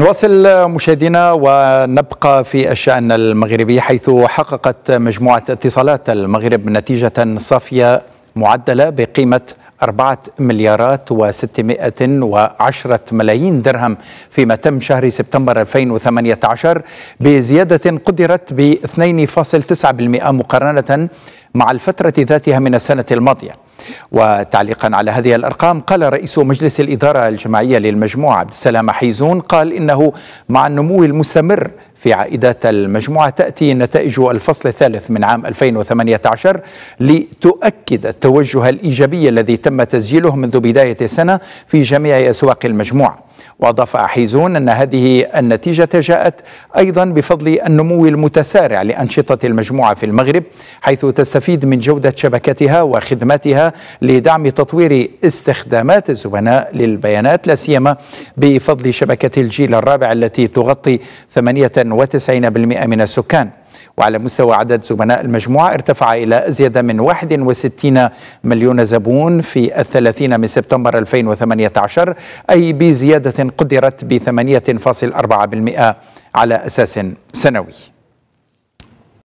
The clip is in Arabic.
نواصل مشاهدينا ونبقى في الشأن المغربي حيث حققت مجموعة اتصالات المغرب نتيجة صافية معدلة بقيمة 4 مليارات و610 ملايين درهم فيما تم شهر سبتمبر 2018 بزيادة قدرت ب 2.9% مقارنة مع الفترة ذاتها من السنة الماضية وتعليقا على هذه الأرقام قال رئيس مجلس الإدارة الجماعية للمجموعة عبد السلام حيزون قال إنه مع النمو المستمر في عائدات المجموعة تأتي نتائج الفصل الثالث من عام 2018 لتؤكد التوجه الإيجابي الذي تم تسجيله منذ بداية السنة في جميع أسواق المجموعة واضاف حيزون ان هذه النتيجه جاءت ايضا بفضل النمو المتسارع لانشطه المجموعه في المغرب حيث تستفيد من جوده شبكتها وخدماتها لدعم تطوير استخدامات الزبناء للبيانات لا سيما بفضل شبكه الجيل الرابع التي تغطي 98% من السكان وعلى مستوى عدد زبناء المجموعة ارتفع إلى أزيد من 61 مليون زبون في الثلاثين من سبتمبر 2018 أي بزيادة قدرت ب 8.4% على أساس سنوي